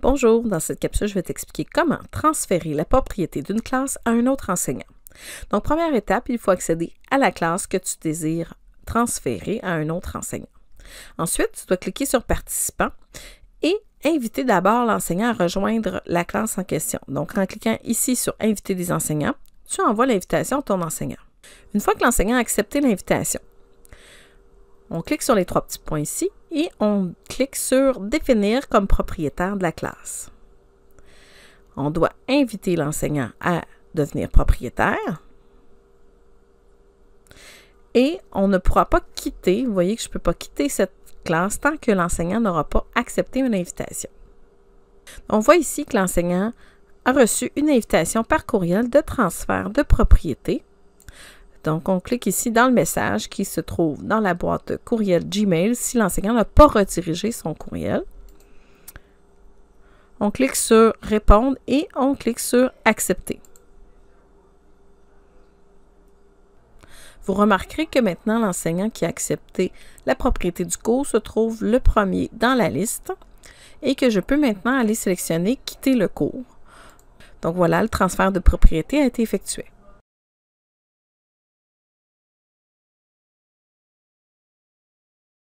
Bonjour, dans cette capsule, je vais t'expliquer comment transférer la propriété d'une classe à un autre enseignant. Donc, première étape, il faut accéder à la classe que tu désires transférer à un autre enseignant. Ensuite, tu dois cliquer sur Participant et inviter d'abord l'enseignant à rejoindre la classe en question. Donc, en cliquant ici sur Inviter des enseignants, tu envoies l'invitation à ton enseignant. Une fois que l'enseignant a accepté l'invitation, on clique sur les trois petits points ici et on clique sur Définir comme propriétaire de la classe. On doit inviter l'enseignant à devenir propriétaire. Et on ne pourra pas quitter, vous voyez que je ne peux pas quitter cette classe tant que l'enseignant n'aura pas accepté une invitation. On voit ici que l'enseignant a reçu une invitation par courriel de transfert de propriété donc, on clique ici dans le message qui se trouve dans la boîte courriel Gmail si l'enseignant n'a pas redirigé son courriel. On clique sur Répondre et on clique sur Accepter. Vous remarquerez que maintenant l'enseignant qui a accepté la propriété du cours se trouve le premier dans la liste et que je peux maintenant aller sélectionner Quitter le cours. Donc voilà, le transfert de propriété a été effectué.